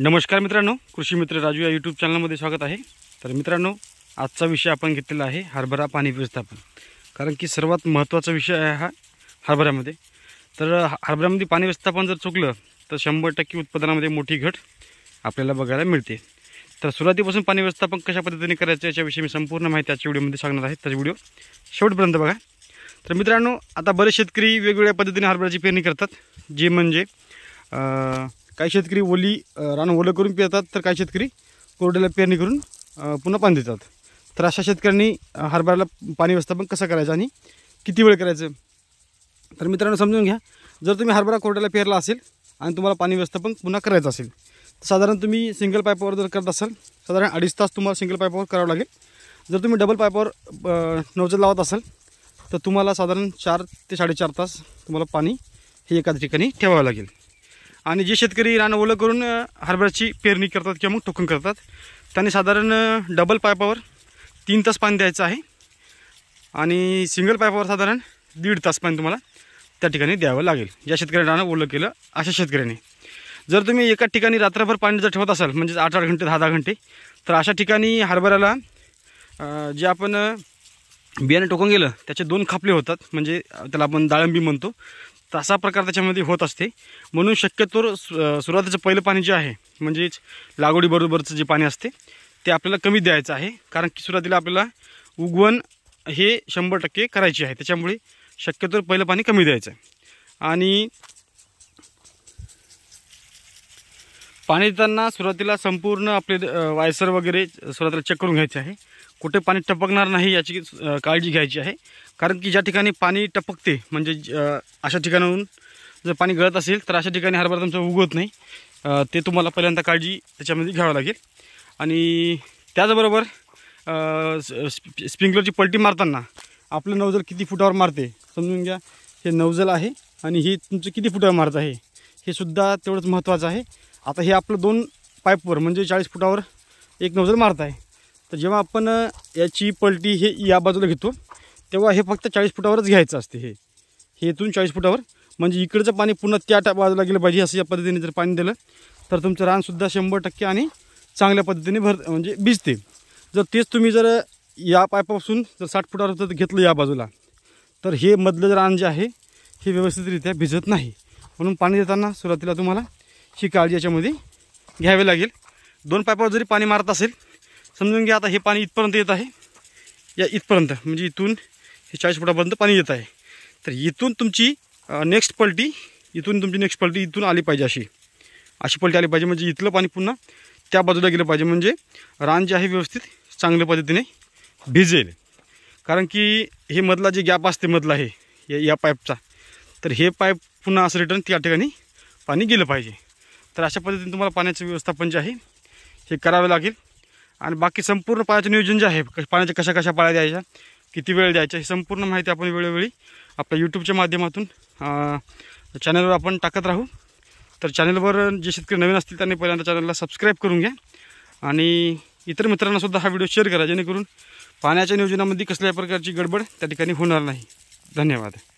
नमस्कार मित्रांनो कृषी मित्र राजू या यूट्यूब चॅनलमध्ये स्वागत आहे तर मित्रांनो आजचा विषय आपण घेतलेला आहे हरभरा पाणी व्यवस्थापन कारण की सर्वात महत्त्वाचा विषय आहे हा हरभऱ्यामध्ये तर हरभऱ्यामध्ये पाणी व्यवस्थापन जर चुकलं तर शंभर टक्के उत्पादनामध्ये मोठी घट आपल्याला बघायला मिळते तर सुरुवातीपासून पाणी व्यवस्थापन कशा पद्धतीने करायचं याच्याविषयी मी संपूर्ण माहिती आजच्या व्हिडिओमध्ये सांगणार आहे तर व्हिडिओ शेवटपर्यंत बघा तर मित्रांनो आता बरेच शेतकरी वेगवेगळ्या पद्धतीने हरभऱ्याची पेरणी करतात जे म्हणजे काही शेतकरी ओली रान ओलं करून पेरतात तर काही शेतकरी कोरड्याला पेरणी करून पुन्हा पाणी देतात तर अशा शेतकऱ्यांनी हरभऱ्याला पाणी व्यवस्थापन कसं करायचं आणि किती वेळ करायचं तर मित्रांनो समजून घ्या जर तुम्ही हरभरा कोरड्याला पेरला असेल आणि तुम्हाला पाणी व्यवस्थापन पुन्हा करायचं असेल तर साधारण तुम्ही सिंगल पाईपवर जर करत असाल साधारण अडीच तास तुम्हाला सिंगल पाईपवर करावं लागेल जर तुम्ही डबल पाईपवर नवजत लावत असाल तर तुम्हाला साधारण चार ते साडेचार तास तुम्हाला पाणी हे एकाच ठिकाणी ठेवावं लागेल आणि जे शेतकरी रान ओलं करून हरभऱ्याची पेरणी करतात किंवा मग टोकन करतात त्यांनी साधारण डबल पायपावर तीन तास पाणी द्यायचं आहे आणि सिंगल पायपावर साधारण दीड तास पाणी तुम्हाला त्या ठिकाणी द्यावं लागेल ज्या शेतकऱ्याने रानं ओलं केलं अशा शेतकऱ्याने जर तुम्ही एका ठिकाणी रात्रभर पाणी जर ठेवत असाल म्हणजे आठ आठ घंटे दहा दहा घंटे तर अशा ठिकाणी हरभऱ्याला जे आपण बियाणं टोकून गेलं त्याचे दोन खापले होतात म्हणजे त्याला आपण दाळंबी म्हणतो तसा प्रकार त्याच्यामध्ये होत असते म्हणून शक्यतो सुरुवातीचं पहिलं पाणी जे आहे म्हणजेच लागवडीबरोबरचं जे पाणी असते ते आपल्याला कमी द्यायचं आहे कारण की सुरुवातीला आपल्याला उगवण हे शंभर टक्के करायचे आहे त्याच्यामुळे शक्यतो पहिलं पाणी कमी द्यायचं आणि पाणी देताना सुरुवातीला संपूर्ण आपले वायसर वगैरे सुरुवातीला चेक करून घ्यायचे आहे कुठे पाणी टपकणार नाही याची काळजी घ्यायची आहे कारण की ज्या ठिकाणी पाणी टपकते म्हणजे अशा ठिकाणाहून जर पाणी गळत असेल तर अशा ठिकाणी हरभरा तुमचं उगवत नाही ते तुम्हाला पहिल्यांदा काळजी त्याच्यामध्ये घ्यावं लागेल आणि त्याचबरोबर स्प्रिंकलरची पलटी मारताना आपलं नवजल किती फुटावर मारते समजून घ्या हे नवजल आहे आणि हे तुमचं किती फुटावर मारतं आहे हे सुद्धा तेवढंच महत्त्वाचं आहे आता हे आपलं दोन पाईपवर म्हणजे चाळीस फुटावर एक नवजल मारत आहे तर जेव्हा आपण याची पलटी हे या बाजूला घेतो तेव्हा हे फक्त चाळीस फुटावरच घ्यायचं असते हे हे इथून चाळीस फुटावर म्हणजे इकडचं पाणी पुन्हा त्या टा बाजूला गेलं पाहिजे असं या पद्धतीने जर पाणी दिलं तर तुमचं रानसुद्धा शंभर टक्के आणि चांगल्या पद्धतीने भर म्हणजे भिजते जर तेच तुम्ही जर या पायपापासून जर साठ फुटावर जर घेतलं या बाजूला तर हे मधलं रान जे आहे हे व्यवस्थितरित्या भिजत नाही म्हणून पाणी देताना सुरुवातीला तुम्हाला ही काळजी याच्यामध्ये घ्यावी लागेल दोन पायपावर जरी पाणी मारत असेल समजून घ्या आता हे पाणी इथपर्यंत येत आहे या इथपर्यंत म्हणजे इथून हे चाळीस फुटापर्यंत पाणी येत आहे तर इथून तुमची नेक्स्ट पलटी इथून तुमची नेक्स्ट पलटी इथून आली पाहिजे अशी अशी पलटी आली पाहिजे म्हणजे इथलं पाणी पुन्हा त्या बाजूला गेलं पाहिजे म्हणजे रान जे आहे व्यवस्थित चांगल्या पद्धतीने भिजेल कारण की हे मधला जे गॅप असते मधला हे या पाईपचा तर हे पाईप पुन्हा असं रिटर्न त्या ठिकाणी पाणी गेलं पाहिजे तर अशा पद्धतीने तुम्हाला पाण्याचं व्यवस्थापन जे आहे हे करावं लागेल आणि बाकी संपूर्ण पाण्याचं नियोजन जे आहे पाण्याच्या कशा कशा पाळ्या द्यायच्या किती वेळ द्यायच्या ही संपूर्ण माहिती आपण वेळोवेळी आपल्या यूट्यूबच्या माध्यमातून चॅनलवर आपण टाकत राहू तर चॅनलवर जे शेतकरी नवीन असतील त्यांनी पहिल्यांदा चॅनलला सबस्क्राईब करून घ्या आणि इतर मित्रांनासुद्धा हा व्हिडिओ शेअर करा जेणेकरून पाण्याच्या नियोजनामध्ये कसल्याही प्रकारची गडबड त्या ठिकाणी होणार नाही धन्यवाद